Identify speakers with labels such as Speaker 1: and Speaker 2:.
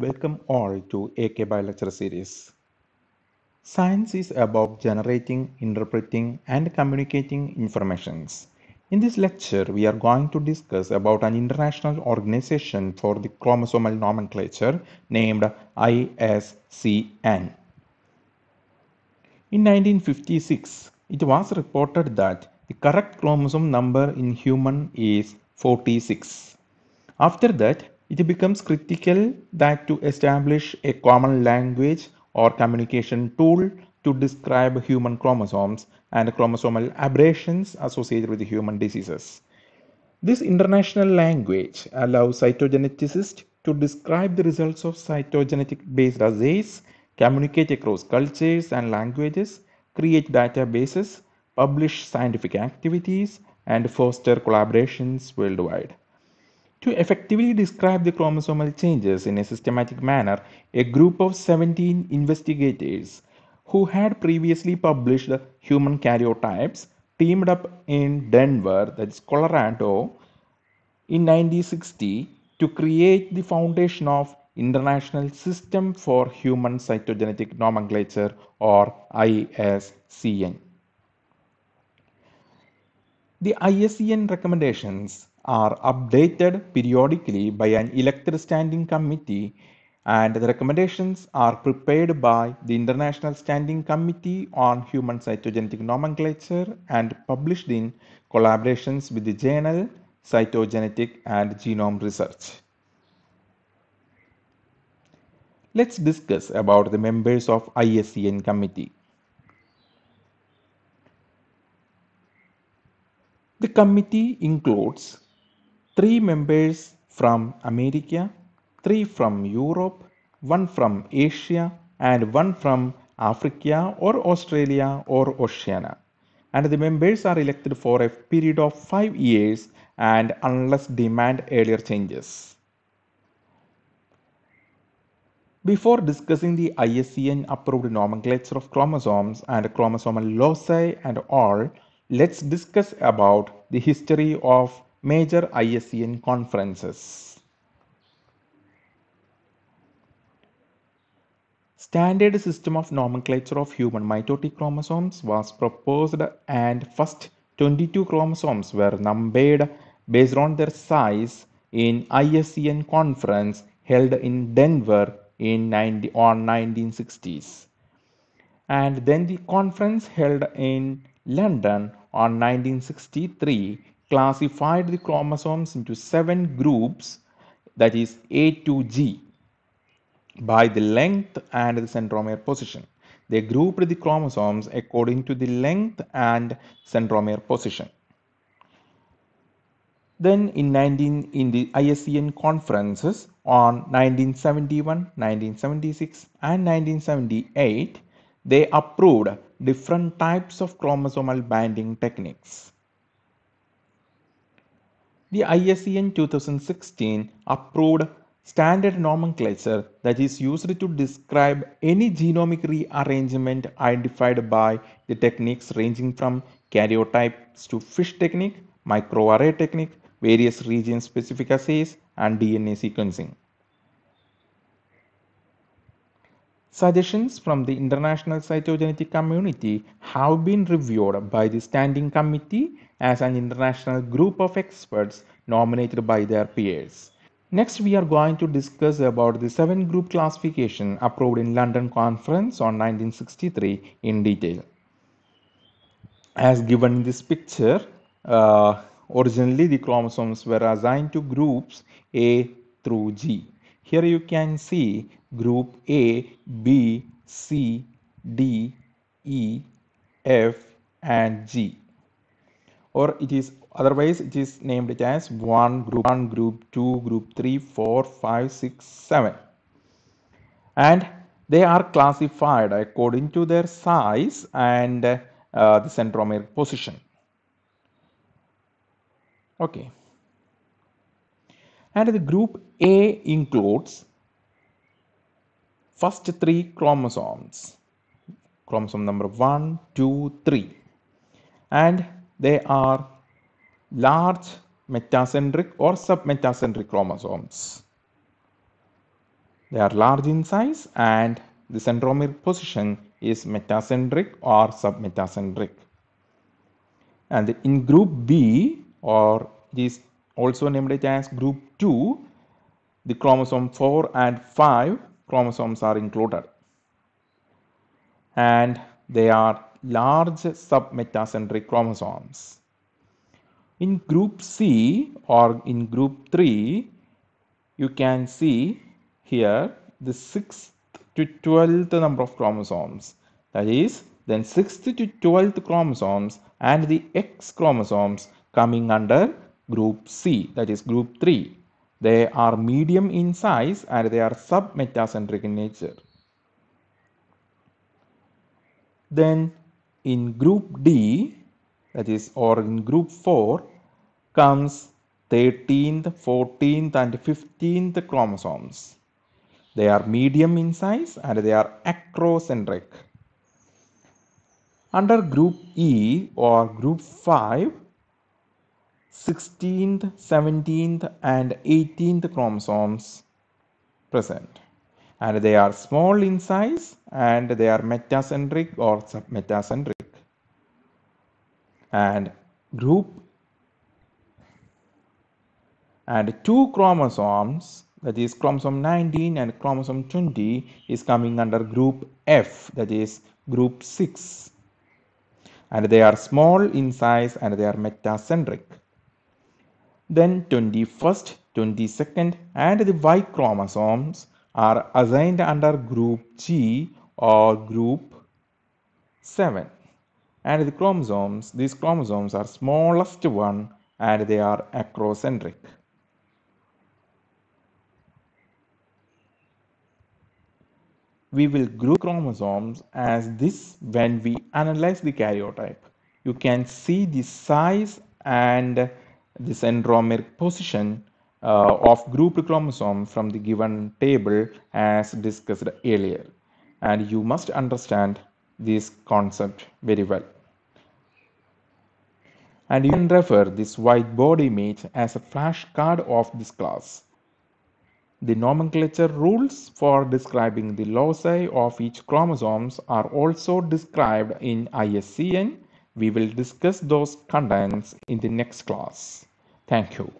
Speaker 1: Welcome all to AK Bio Lecture Series. Science is about generating, interpreting and communicating informations. In this lecture, we are going to discuss about an international organization for the chromosomal nomenclature named ISCN. In 1956, it was reported that the correct chromosome number in human is 46. After that, it becomes critical that to establish a common language or communication tool to describe human chromosomes and chromosomal aberrations associated with human diseases. This international language allows cytogeneticists to describe the results of cytogenetic based assays, communicate across cultures and languages, create databases, publish scientific activities, and foster collaborations worldwide. To effectively describe the chromosomal changes in a systematic manner, a group of 17 investigators who had previously published human karyotypes teamed up in Denver, that's Colorado, in 1960 to create the foundation of International System for Human Cytogenetic Nomenclature or ISCN. The ISCN recommendations are updated periodically by an elected standing committee and the recommendations are prepared by the International Standing Committee on Human Cytogenetic Nomenclature and published in collaborations with the journal Cytogenetic and Genome Research. Let's discuss about the members of ISCN committee. The committee includes three members from America, three from Europe, one from Asia, and one from Africa or Australia or Oceania. And the members are elected for a period of five years and unless demand earlier changes. Before discussing the ISCN approved nomenclature of chromosomes and chromosomal loci and all, let's discuss about the history of major ISEN conferences. Standard system of nomenclature of human mitotic chromosomes was proposed and first 22 chromosomes were numbered based on their size in ISEN conference held in Denver in 90, on 1960s. And then the conference held in London on 1963 classified the chromosomes into seven groups that is A to G by the length and the centromere position. They grouped the chromosomes according to the length and centromere position. Then in 19 in the ISCN conferences on 1971, 1976 and 1978, they approved different types of chromosomal banding techniques. The ISEN 2016 approved standard nomenclature that is used to describe any genomic rearrangement identified by the techniques ranging from karyotypes to fish technique, microarray technique, various region specific assays, and DNA sequencing. Suggestions from the international cytogenetic community have been reviewed by the Standing Committee as an international group of experts nominated by their peers. Next, we are going to discuss about the seven group classification approved in London Conference on 1963 in detail. As given in this picture, uh, originally the chromosomes were assigned to groups A through G. Here you can see group A, B, C, D, E, F and G or it is otherwise it is named it as 1 group 1 group 2 group 3 4 5 6 7 and they are classified according to their size and uh, the centromeric position okay and the group A includes first three chromosomes chromosome number 1 2 3 and they are large metacentric or submetacentric chromosomes they are large in size and the centromere position is metacentric or submetacentric and in group b or this also named as group 2 the chromosome 4 and 5 chromosomes are included and they are large submetacentric chromosomes. In group C or in group 3, you can see here the 6th to 12th number of chromosomes. That is, then 6th to 12th chromosomes and the X chromosomes coming under group C, that is group 3. They are medium in size and they are submetacentric in nature. Then in group D, that is, or in group 4, comes 13th, 14th, and 15th chromosomes. They are medium in size and they are acrocentric. Under group E or group 5, 16th, 17th, and 18th chromosomes present. And they are small in size and they are metacentric or submetacentric. And group and two chromosomes that is chromosome 19 and chromosome 20 is coming under group F that is group 6 and they are small in size and they are metacentric then 21st, 22nd and the Y chromosomes are assigned under group G or group 7 and the chromosomes these chromosomes are smallest one and they are acrocentric we will group chromosomes as this when we analyze the karyotype you can see the size and this centromeric position uh, of grouped chromosome from the given table as discussed earlier. And you must understand this concept very well. And you can refer this white board image as a flashcard of this class. The nomenclature rules for describing the loci of each chromosomes are also described in ISCN we will discuss those contents in the next class. Thank you.